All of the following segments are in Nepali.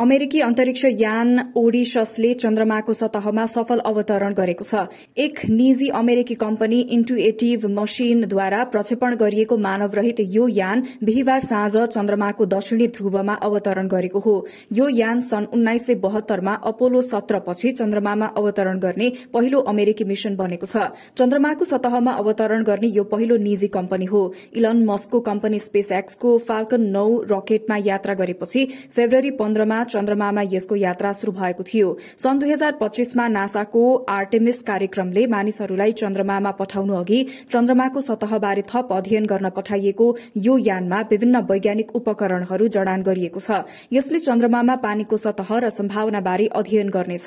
अमेरिकी अन्तरिक्ष यान ओडिसले चन्द्रमाको सतहमा सफल अवतरण गरेको छ एक निजी अमेरिकी कम्पनी इन्टुएटिभ मशिनद्वारा प्रक्षेपण गरिएको मानवरहित यो यान बिहिबार साँझ चन्द्रमाको दक्षिणी ध्रुवमा अवतरण गरेको हो यो यान सन् उन्नाइस सय बहत्तरमा अपोलो सत्र पछि चन्द्रमामा अवतरण गर्ने पहिलो अमेरिकी मिशन बनेको छ चन्द्रमाको सतहमा अवतरण गर्ने यो पहिलो निजी कम्पनी हो इलन मस्को कम्पनी स्पेस एक्सको फाल्कन नौ रकेटमा यात्रा गरेपछि फेब्रुअरी पन्ध्रमा चन्द्रमामा यसको यात्रा शुरू भएको थियो सन् दुई हजार पच्चीसमा नासाको आर्टेमिस कार्यक्रमले मानिसहरूलाई चन्द्रमामा पठाउनु अघि चन्द्रमाको सतहबारे थप अध्ययन गर्न पठाइएको यो यानमा विभिन्न वैज्ञानिक उपकरणहरू जडान गरिएको छ यसले चन्द्रमामा पानीको सतह र सम्भावनाबारे अध्ययन गर्नेछ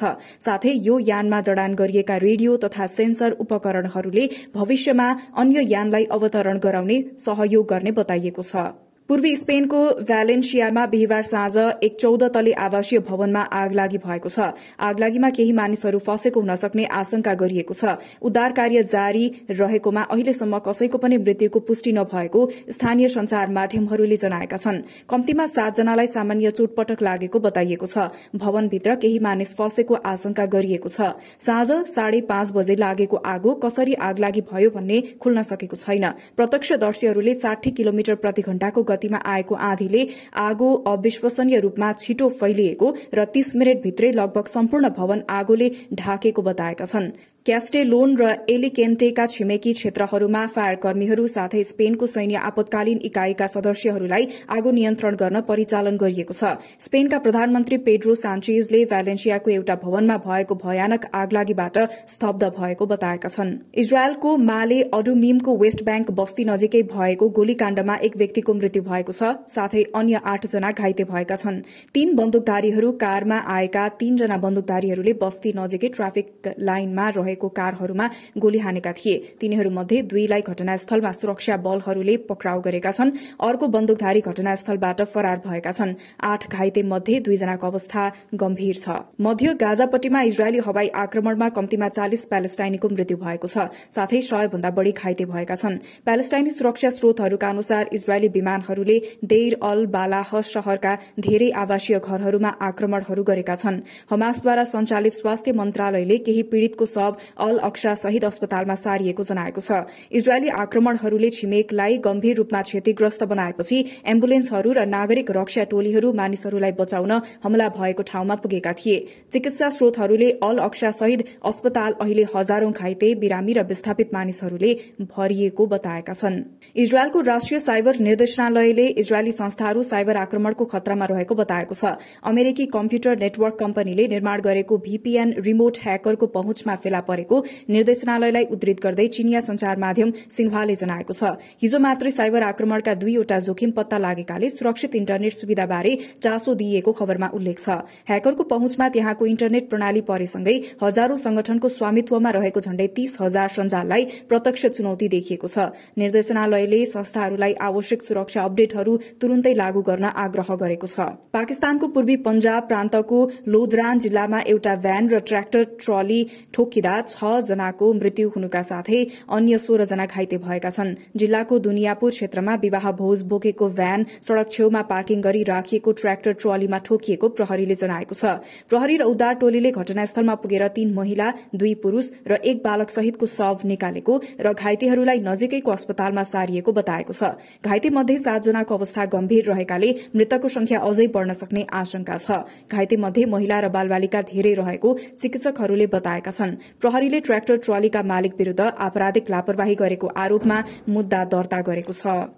साथै यो यानमा जडान गरिएका रेडियो तथा सेन्सर उपकरणहरूले भविष्यमा अन्य यानलाई अवतरण गराउने सहयोग गर्ने बताइएको छ पूर्वी स्पेनको भ्यालेन्सियामा बिहिबार साँझ एक चौध तले आवासीय भवनमा आग लागि भएको छ आगलागीमा केही मानिसहरू फसेको हुन सक्ने आशंका गरिएको छ उद्धार कार्य जारी रहेकोमा अहिलेसम्म कसैको पनि मृत्युको पुष्टि नभएको स्थानीय संचार माध्यमहरूले जनाएका छन् कम्तीमा सातजनालाई सामान्य चोटपटक लागेको बताइएको छ भवनभित्र केही मानिस फसेको आशंका गरिएको छ साँझ साढे पाँच बजे लागेको आगो कसरी आगलागी भयो भन्ने खुल्न सकेको छैन प्रत्यक्षदर्शीहरूले साठी किलोमिटर प्रति घण्टाको गति गतिमा आएको आँधीले आगो अविश्वसनीय रूपमा छिटो फैलिएको र तीस मिनटभित्रै लगभग सम्पूर्ण भवन आगोले ढाकेको बताएका छन् क्यास्टेलोन र एलिकेन्टेका छिमेकी क्षेत्रहरूमा फायर कर्मीहरू साथै स्पेनको सैन्य आपतकालीन इकाईका सदस्यहरूलाई आगो नियन्त्रण गर्न परिचालन गरिएको छ स्पेनका प्रधानमन्त्री पेड्रो सान्चेजले भ्यालेन्सियाको एउटा भवनमा भएको भयानक आगलागीबाट स्तब्ध भएको बताएका छन् इजरायलको माले अडुमिमको वेस्ट ब्याङ्क बस्ती नजिकै भएको गोलीकाण्डमा एक व्यक्तिको मृत्यु भएको छ साथै अन्य आठजना घाइते भएका छन् तीन बन्दुकधारीहरू कारमा आएका तीनजना बन्दुकधारीहरूले बस्ती नजिकै ट्राफिक लाइनमा रहे भएको कारहरूमा गोली हानेका थिए तिनीहरूमध्ये दुईलाई घटनास्थलमा सुरक्षा बलहरूले पक्राउ गरेका छन् अर्को बन्दुकधारी घटनास्थलबाट फरार भएका छन् आठ घाइते मध्ये दुईजनाको अवस्था गम्भीर छ मध्य गाजापट्टिमा इजरायली हवाई आक्रमणमा कम्तीमा चालिस प्यालेस्टाइनीको मृत्यु भएको छ साथै भन्दा बढ़ी घाइते भएका छन् प्यालेस्टाइनी सुरक्षा स्रोतहरूका अनुसार इजरायली विमानहरूले देर अल बालाह शहरका धेरै आवासीय घरहरूमा आक्रमणहरू गरेका छन् हमासद्वारा सञ्चालित स्वास्थ्य मन्त्रालयले केही पीड़ितको शव अल अक्सा शहीद अस्पतालमा सारिएको जनाएको छ इजरायली आक्रमणहरूले छिमेकलाई गम्भीर रूपमा क्षतिग्रस्त बनाएपछि एम्बुलेन्सहरू र नागरिक रक्षा टोलीहरू मानिसहरूलाई बचाउन हमला भएको ठाउँमा पुगेका थिए चिकित्सा स्रोतहरूले अल अक्सा शहीद अस्पताल अहिले हजारौं घाइते बिरामी र विस्थापित मानिसहरूले भरिएको बताएका छन् इजरायलको राष्ट्रिय साइबर निर्देशनालयले इजरायली संस्थाहरू साइबर आक्रमणको खतरामा रहेको बताएको छ अमेरिकी कम्प्युटर नेटवर्क कम्पनीले निर्माण गरेको भीपीएन रिमोट ह्याकरको पहुँचमा फेला परेको निर्देशनालयलाई उद्धित गर्दै चिनिया संचार माध्यम सिन्हाले जनाएको छ हिजो मात्रै साइबर आक्रमणका दुईवटा जोखिम पत्ता लागेकाले सुरक्षित इन्टरनेट सुविधाबारे चासो दिइएको खबरमा उल्लेख छ ह्याकरको पहुँचमा त्यहाँको इन्टरनेट प्रणाली परेसँगै हजारौं संगठनको स्वामित्वमा रहेको झण्डै तीस हजार सञ्जाललाई प्रत्यक्ष चुनौती देखिएको छ निर्देशनालयले संस्थाहरूलाई आवश्यक सुरक्षा अपडेटहरू तुरन्तै लागू गर्न आग्रह गरेको छ पाकिस्तानको पूर्वी पंजाब प्रान्तको लोधरान जिल्लामा एउटा भ्यान र ट्र्याक्टर ट्रली ठोकिँदा छ जनाको मृत्यु हुनुका साथै अन्य सोह्र जना घाइते भएका छन् जिल्लाको दुनियापुर क्षेत्रमा विवाह भोज बोकेको भ्यान सड़क छेउमा पार्किङ गरी राखिएको ट्र्याक्टर ट्रलीमा ठोकिएको प्रहरीले जनाएको छ प्रहरी र उद्धार टोलीले घटनास्थलमा पुगेर तीन महिला दुई पुरूष र एक बालक सहितको शव निकालेको र घाइतेहरूलाई नजिकैको अस्पतालमा सारिएको बताएको छ घाइते मध्ये सातजनाको अवस्था गम्भीर रहेकाले मृतकको संख्या अझै बढ़न सक्ने आशंका छ घाइते मध्ये महिला र बालबालिका धेरै रहेको चिकित्सकहरूले बताएका छन् प्रहरीले ट्र्याक्टर ट्रलीका मालिक विरूद्ध आपराधिक लापरवाही गरेको आरोपमा मुद्दा दर्ता गरेको छ